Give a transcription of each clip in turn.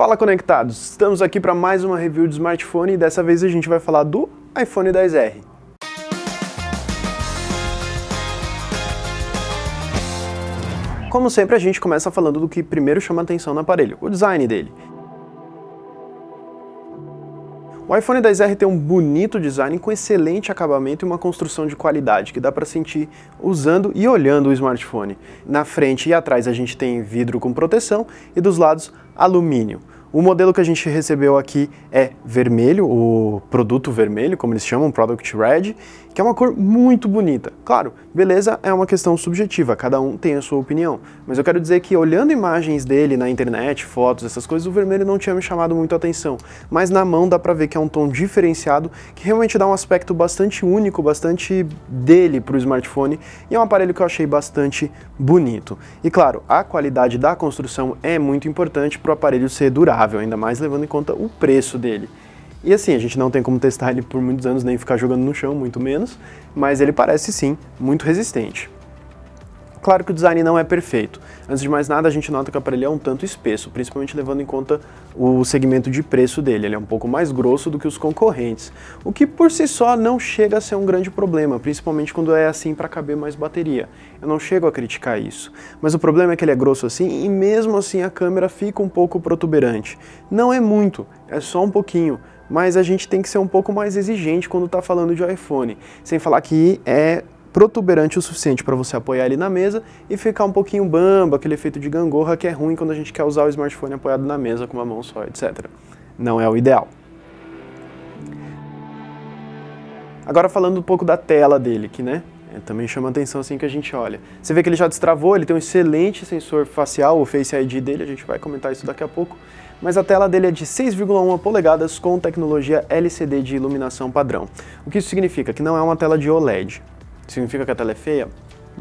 Fala conectados, estamos aqui para mais uma review de smartphone e dessa vez a gente vai falar do iPhone 10R. Como sempre, a gente começa falando do que primeiro chama atenção no aparelho, o design dele. O iPhone 10R tem um bonito design com excelente acabamento e uma construção de qualidade que dá para sentir usando e olhando o smartphone. Na frente e atrás a gente tem vidro com proteção e dos lados alumínio. O modelo que a gente recebeu aqui é vermelho, o produto vermelho, como eles chamam, Product Red, que é uma cor muito bonita. Claro, beleza é uma questão subjetiva, cada um tem a sua opinião, mas eu quero dizer que olhando imagens dele na internet, fotos, essas coisas, o vermelho não tinha me chamado muito a atenção, mas na mão dá pra ver que é um tom diferenciado, que realmente dá um aspecto bastante único, bastante dele pro smartphone, e é um aparelho que eu achei bastante bonito. E claro, a qualidade da construção é muito importante pro aparelho ser durável ainda mais levando em conta o preço dele. E assim, a gente não tem como testar ele por muitos anos, nem ficar jogando no chão, muito menos, mas ele parece sim muito resistente. Claro que o design não é perfeito. Antes de mais nada, a gente nota que o aparelho é um tanto espesso, principalmente levando em conta o segmento de preço dele. Ele é um pouco mais grosso do que os concorrentes, o que por si só não chega a ser um grande problema, principalmente quando é assim para caber mais bateria. Eu não chego a criticar isso. Mas o problema é que ele é grosso assim e mesmo assim a câmera fica um pouco protuberante. Não é muito, é só um pouquinho, mas a gente tem que ser um pouco mais exigente quando está falando de iPhone. Sem falar que é protuberante o suficiente para você apoiar ele na mesa e ficar um pouquinho bamba, aquele efeito de gangorra que é ruim quando a gente quer usar o smartphone apoiado na mesa com uma mão só, etc. Não é o ideal. Agora falando um pouco da tela dele, que né, é, também chama atenção assim que a gente olha. Você vê que ele já destravou, ele tem um excelente sensor facial, o Face ID dele, a gente vai comentar isso daqui a pouco, mas a tela dele é de 6,1 polegadas com tecnologia LCD de iluminação padrão. O que isso significa? Que não é uma tela de OLED. Significa que a tela é feia?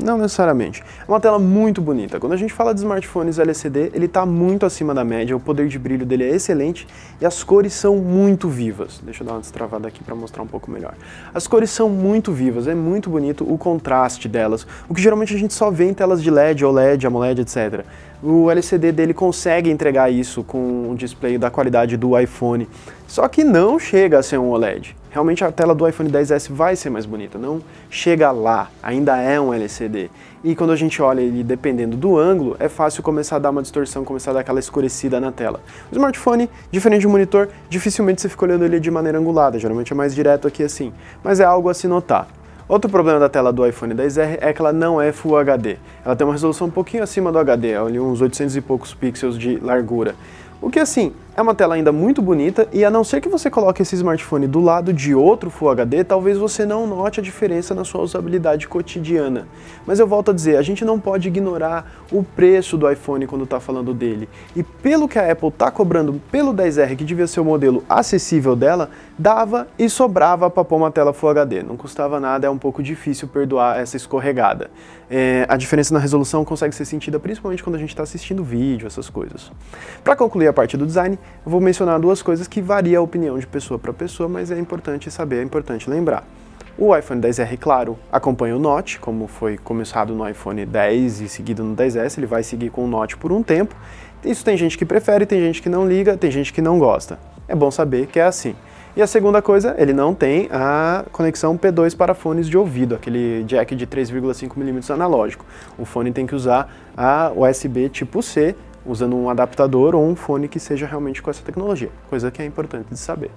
Não necessariamente. É uma tela muito bonita. Quando a gente fala de smartphones LCD, ele está muito acima da média, o poder de brilho dele é excelente e as cores são muito vivas. Deixa eu dar uma destravada aqui para mostrar um pouco melhor. As cores são muito vivas, é muito bonito o contraste delas, o que geralmente a gente só vê em telas de LED, OLED, AMOLED, etc. O LCD dele consegue entregar isso com o display da qualidade do iPhone, só que não chega a ser um OLED realmente a tela do iPhone 10S vai ser mais bonita, não chega lá, ainda é um LCD. E quando a gente olha ele dependendo do ângulo, é fácil começar a dar uma distorção, começar a dar aquela escurecida na tela. O smartphone, diferente do monitor, dificilmente você fica olhando ele de maneira angulada, geralmente é mais direto aqui assim, mas é algo a se notar. Outro problema da tela do iPhone 10R é que ela não é Full HD. Ela tem uma resolução um pouquinho acima do HD, ali uns 800 e poucos pixels de largura. O que assim, é uma tela ainda muito bonita e a não ser que você coloque esse smartphone do lado de outro Full HD, talvez você não note a diferença na sua usabilidade cotidiana. Mas eu volto a dizer, a gente não pode ignorar o preço do iPhone quando está falando dele. E pelo que a Apple está cobrando pelo 10R, que devia ser o modelo acessível dela, dava e sobrava para pôr uma tela Full HD. Não custava nada, é um pouco difícil perdoar essa escorregada. É, a diferença na resolução consegue ser sentida principalmente quando a gente está assistindo vídeo, essas coisas. Para concluir a parte do design, eu vou mencionar duas coisas que varia a opinião de pessoa para pessoa, mas é importante saber, é importante lembrar. O iPhone 10R, claro, acompanha o Note, como foi começado no iPhone 10 e seguido no 10S, ele vai seguir com o Note por um tempo. Isso tem gente que prefere, tem gente que não liga, tem gente que não gosta. É bom saber que é assim. E a segunda coisa, ele não tem a conexão P2 para fones de ouvido, aquele jack de 3,5mm analógico. O fone tem que usar a USB tipo C usando um adaptador ou um fone que seja realmente com essa tecnologia, coisa que é importante de saber.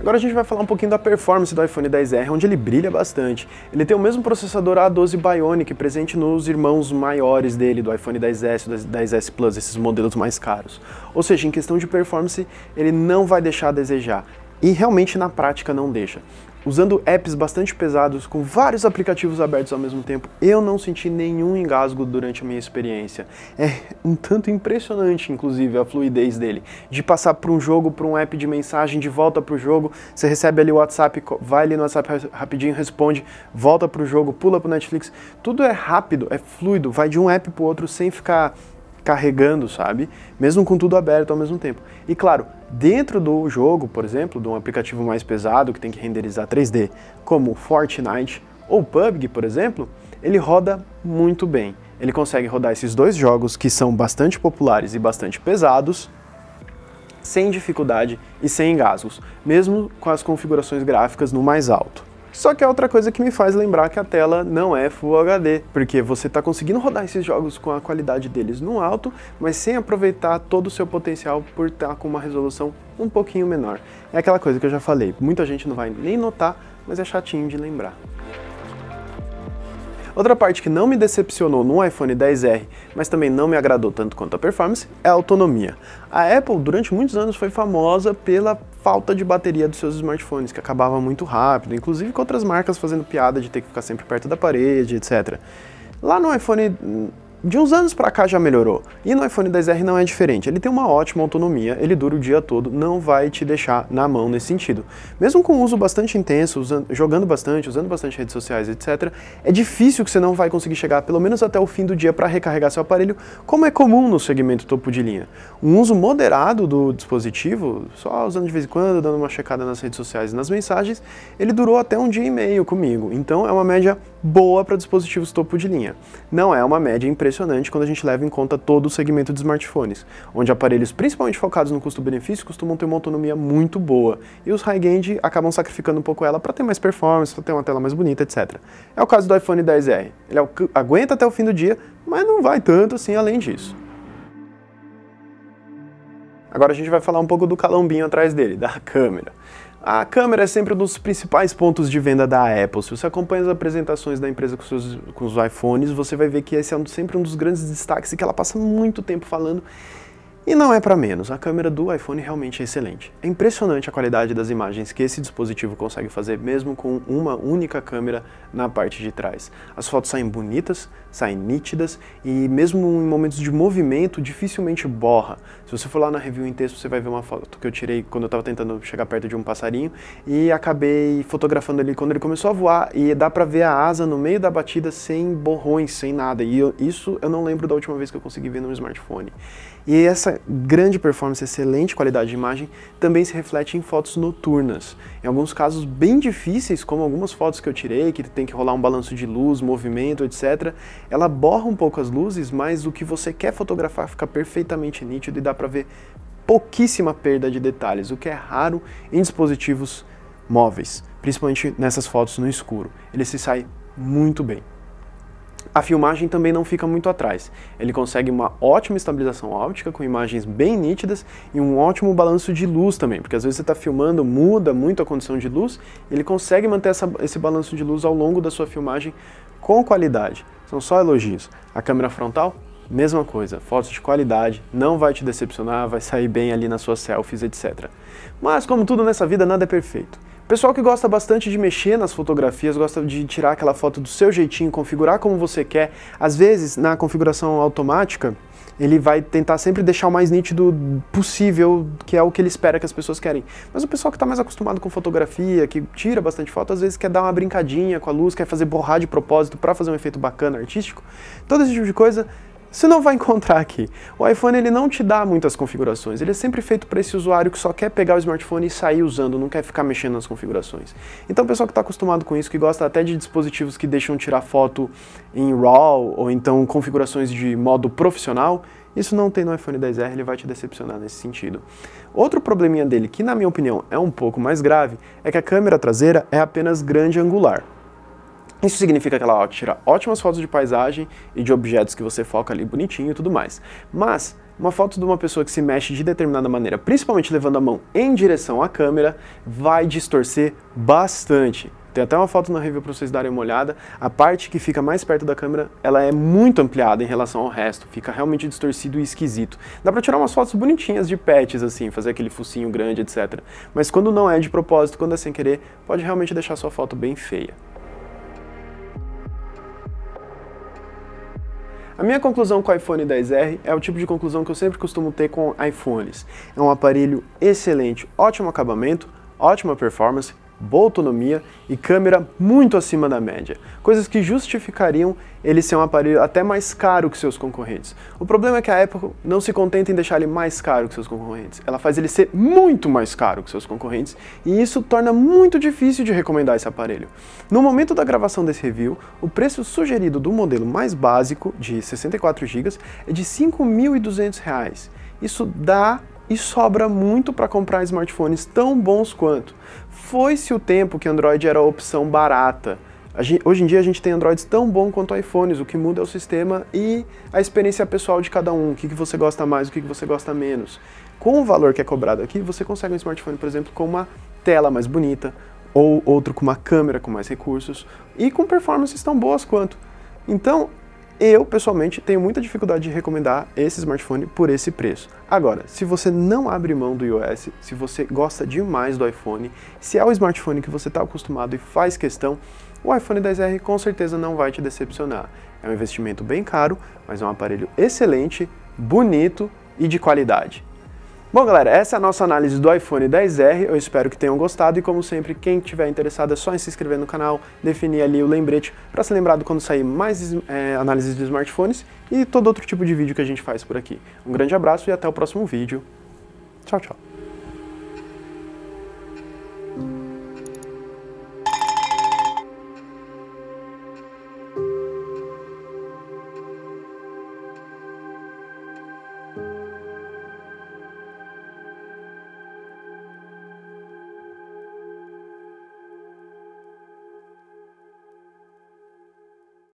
Agora a gente vai falar um pouquinho da performance do iPhone 10R, onde ele brilha bastante. Ele tem o mesmo processador A12 Bionic presente nos irmãos maiores dele, do iPhone 10S, do 10S Plus, esses modelos mais caros. Ou seja, em questão de performance, ele não vai deixar a desejar. E realmente na prática não deixa usando apps bastante pesados com vários aplicativos abertos ao mesmo tempo, eu não senti nenhum engasgo durante a minha experiência. É um tanto impressionante, inclusive, a fluidez dele. De passar para um jogo, para um app de mensagem, de volta para o jogo, você recebe ali o WhatsApp, vai ali no WhatsApp rapidinho, responde, volta para o jogo, pula para o Netflix. Tudo é rápido, é fluido, vai de um app para o outro sem ficar carregando, sabe? Mesmo com tudo aberto ao mesmo tempo. E claro, dentro do jogo, por exemplo, de um aplicativo mais pesado que tem que renderizar 3D, como Fortnite ou PUBG, por exemplo, ele roda muito bem. Ele consegue rodar esses dois jogos que são bastante populares e bastante pesados sem dificuldade e sem engasgos, mesmo com as configurações gráficas no mais alto. Só que é outra coisa que me faz lembrar que a tela não é Full HD, porque você está conseguindo rodar esses jogos com a qualidade deles no alto, mas sem aproveitar todo o seu potencial por estar tá com uma resolução um pouquinho menor. É aquela coisa que eu já falei, muita gente não vai nem notar, mas é chatinho de lembrar. Outra parte que não me decepcionou no iPhone 10R, mas também não me agradou tanto quanto a performance, é a autonomia. A Apple durante muitos anos foi famosa pela falta de bateria dos seus smartphones, que acabava muito rápido, inclusive com outras marcas fazendo piada de ter que ficar sempre perto da parede, etc. Lá no iPhone de uns anos para cá já melhorou. E no iPhone 10R não é diferente. Ele tem uma ótima autonomia, ele dura o dia todo, não vai te deixar na mão nesse sentido. Mesmo com um uso bastante intenso, usando, jogando bastante, usando bastante redes sociais, etc., é difícil que você não vai conseguir chegar pelo menos até o fim do dia para recarregar seu aparelho, como é comum no segmento topo de linha. Um uso moderado do dispositivo, só usando de vez em quando, dando uma checada nas redes sociais e nas mensagens, ele durou até um dia e meio comigo. Então é uma média boa para dispositivos topo de linha. Não é uma média impressionante quando a gente leva em conta todo o segmento de smartphones, onde aparelhos principalmente focados no custo-benefício costumam ter uma autonomia muito boa, e os high-end acabam sacrificando um pouco ela para ter mais performance, para ter uma tela mais bonita, etc. É o caso do iPhone 10R. Ele aguenta até o fim do dia, mas não vai tanto assim além disso. Agora a gente vai falar um pouco do calombinho atrás dele, da câmera. A câmera é sempre um dos principais pontos de venda da Apple. Se você acompanha as apresentações da empresa com, seus, com os iPhones, você vai ver que esse é um, sempre um dos grandes destaques e que ela passa muito tempo falando e não é para menos, a câmera do iPhone realmente é excelente. É impressionante a qualidade das imagens que esse dispositivo consegue fazer mesmo com uma única câmera na parte de trás. As fotos saem bonitas, saem nítidas e mesmo em momentos de movimento dificilmente borra. Se você for lá na review em texto, você vai ver uma foto que eu tirei quando eu estava tentando chegar perto de um passarinho e acabei fotografando ele quando ele começou a voar e dá para ver a asa no meio da batida sem borrões, sem nada. E eu, isso eu não lembro da última vez que eu consegui ver num smartphone. E essa grande performance, excelente qualidade de imagem, também se reflete em fotos noturnas. Em alguns casos bem difíceis, como algumas fotos que eu tirei, que tem que rolar um balanço de luz, movimento, etc. Ela borra um pouco as luzes, mas o que você quer fotografar fica perfeitamente nítido e dá para ver pouquíssima perda de detalhes, o que é raro em dispositivos móveis, principalmente nessas fotos no escuro. Ele se sai muito bem. A filmagem também não fica muito atrás. Ele consegue uma ótima estabilização óptica, com imagens bem nítidas e um ótimo balanço de luz também, porque às vezes você está filmando, muda muito a condição de luz, ele consegue manter essa, esse balanço de luz ao longo da sua filmagem com qualidade. São só elogios. A câmera frontal, mesma coisa, fotos de qualidade, não vai te decepcionar, vai sair bem ali nas suas selfies, etc. Mas como tudo nessa vida, nada é perfeito. Pessoal que gosta bastante de mexer nas fotografias, gosta de tirar aquela foto do seu jeitinho, configurar como você quer, às vezes na configuração automática, ele vai tentar sempre deixar o mais nítido possível, que é o que ele espera que as pessoas querem. Mas o pessoal que está mais acostumado com fotografia, que tira bastante foto, às vezes quer dar uma brincadinha com a luz, quer fazer borrar de propósito para fazer um efeito bacana, artístico. Todo esse tipo de coisa você não vai encontrar aqui. O iPhone ele não te dá muitas configurações. Ele é sempre feito para esse usuário que só quer pegar o smartphone e sair usando, não quer ficar mexendo nas configurações. Então, o pessoal que está acostumado com isso, que gosta até de dispositivos que deixam tirar foto em RAW ou então configurações de modo profissional, isso não tem no iPhone 10R, ele vai te decepcionar nesse sentido. Outro probleminha dele, que na minha opinião é um pouco mais grave, é que a câmera traseira é apenas grande angular. Isso significa que ela tira ótimas fotos de paisagem e de objetos que você foca ali bonitinho e tudo mais. Mas uma foto de uma pessoa que se mexe de determinada maneira, principalmente levando a mão em direção à câmera, vai distorcer bastante. Tem até uma foto na review para vocês darem uma olhada. A parte que fica mais perto da câmera, ela é muito ampliada em relação ao resto. Fica realmente distorcido e esquisito. Dá para tirar umas fotos bonitinhas de pets, assim, fazer aquele focinho grande, etc. Mas quando não é de propósito, quando é sem querer, pode realmente deixar sua foto bem feia. A minha conclusão com o iPhone 10R é o tipo de conclusão que eu sempre costumo ter com iPhones. É um aparelho excelente, ótimo acabamento, ótima performance, boa autonomia e câmera muito acima da média, coisas que justificariam ele ser um aparelho até mais caro que seus concorrentes. O problema é que a Apple não se contenta em deixar ele mais caro que seus concorrentes, ela faz ele ser muito mais caro que seus concorrentes e isso torna muito difícil de recomendar esse aparelho. No momento da gravação desse review, o preço sugerido do modelo mais básico, de 64 GB, é de R$ 5.200. Isso dá e sobra muito para comprar smartphones tão bons quanto. Foi-se o tempo que Android era a opção barata. Hoje em dia a gente tem Androids tão bom quanto iPhones, o que muda é o sistema e a experiência pessoal de cada um, o que, que você gosta mais, o que, que você gosta menos. Com o valor que é cobrado aqui, você consegue um smartphone, por exemplo, com uma tela mais bonita, ou outro com uma câmera com mais recursos, e com performances tão boas quanto. Então, eu, pessoalmente, tenho muita dificuldade de recomendar esse smartphone por esse preço. Agora, se você não abre mão do iOS, se você gosta demais do iPhone, se é o smartphone que você está acostumado e faz questão, o iPhone 10R com certeza não vai te decepcionar. É um investimento bem caro, mas é um aparelho excelente, bonito e de qualidade. Bom, galera, essa é a nossa análise do iPhone 10R. Eu espero que tenham gostado e, como sempre, quem tiver interessado é só se inscrever no canal, definir ali o lembrete para ser lembrado quando sair mais é, análises de smartphones e todo outro tipo de vídeo que a gente faz por aqui. Um grande abraço e até o próximo vídeo. Tchau, tchau.